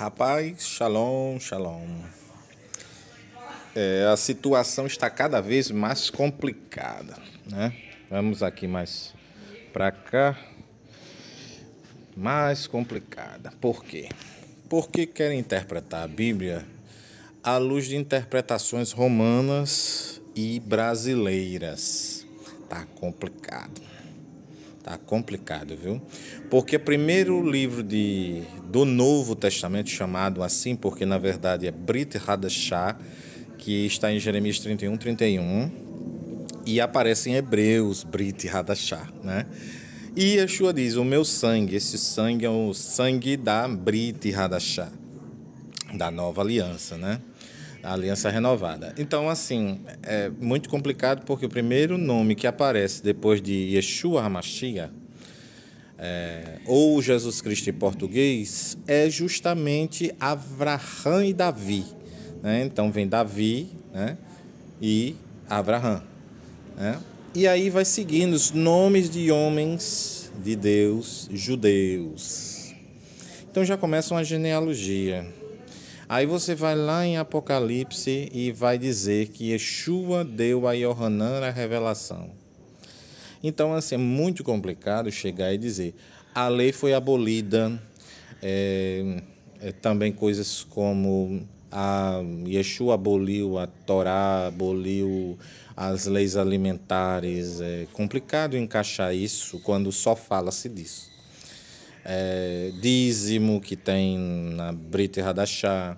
Rapaz, shalom, shalom. É, a situação está cada vez mais complicada, né? Vamos aqui mais para cá. Mais complicada. Por quê? Porque querem interpretar a Bíblia à luz de interpretações romanas e brasileiras. Tá complicado tá complicado, viu? Porque o primeiro livro de, do Novo Testamento, chamado assim, porque na verdade é Brit Hadashah, que está em Jeremias 31, 31, e aparece em Hebreus, Brit Hadashah, né? E Yeshua diz: O meu sangue, esse sangue é o sangue da Brit Hadashah, da nova aliança, né? a Aliança Renovada. Então, assim, é muito complicado porque o primeiro nome que aparece depois de Yeshua Hamashia, é, ou Jesus Cristo em português, é justamente Avraham e Davi. Né? Então, vem Davi né? e Avraham. Né? E aí vai seguindo os nomes de homens de Deus judeus. Então já começa uma genealogia. Aí você vai lá em Apocalipse e vai dizer que Yeshua deu a Yohanan a revelação. Então, assim, é muito complicado chegar e dizer a lei foi abolida, é, é, também coisas como a Yeshua aboliu a Torá, aboliu as leis alimentares. É complicado encaixar isso quando só fala-se disso é, dízimo que tem na Brita e Radachá.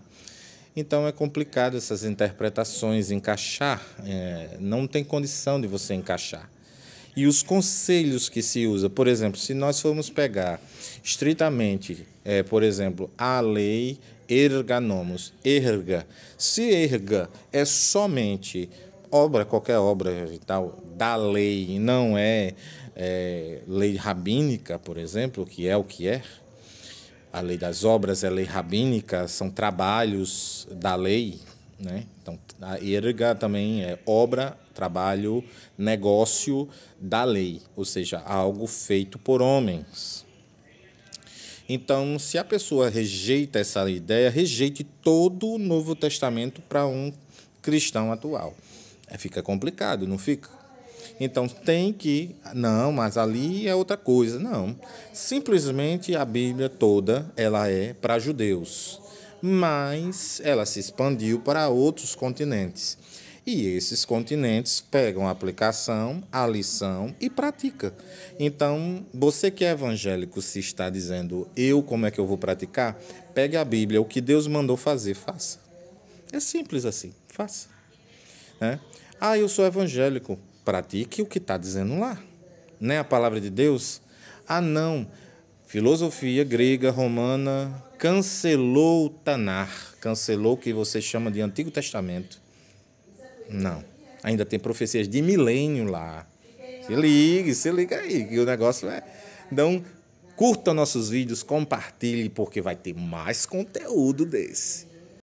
Então é complicado essas interpretações, encaixar, é, não tem condição de você encaixar. E os conselhos que se usa, por exemplo, se nós formos pegar estritamente, é, por exemplo, a lei erga nomos, erga, se erga é somente obra, qualquer obra e tal, da lei, não é, é lei rabínica, por exemplo, que é o que é. A lei das obras é lei rabínica, são trabalhos da lei. Né? Então, a erga também é obra, trabalho, negócio da lei, ou seja, algo feito por homens. Então, se a pessoa rejeita essa ideia, rejeite todo o Novo Testamento para um cristão atual. É, fica complicado, não fica? Então tem que, não, mas ali é outra coisa, não. Simplesmente a Bíblia toda ela é para judeus, mas ela se expandiu para outros continentes. E esses continentes pegam a aplicação, a lição e pratica. Então, você que é evangélico, se está dizendo, eu como é que eu vou praticar? Pegue a Bíblia, o que Deus mandou fazer, faça. É simples assim, faça. Né? Ah, eu sou evangélico. Pratique o que está dizendo lá. Não é a palavra de Deus? Ah, não. Filosofia grega, romana, cancelou o Tanar. Cancelou o que você chama de Antigo Testamento. Não. Ainda tem profecias de milênio lá. Se ligue, se liga aí, que o negócio é. Então, curta nossos vídeos, compartilhe, porque vai ter mais conteúdo desse.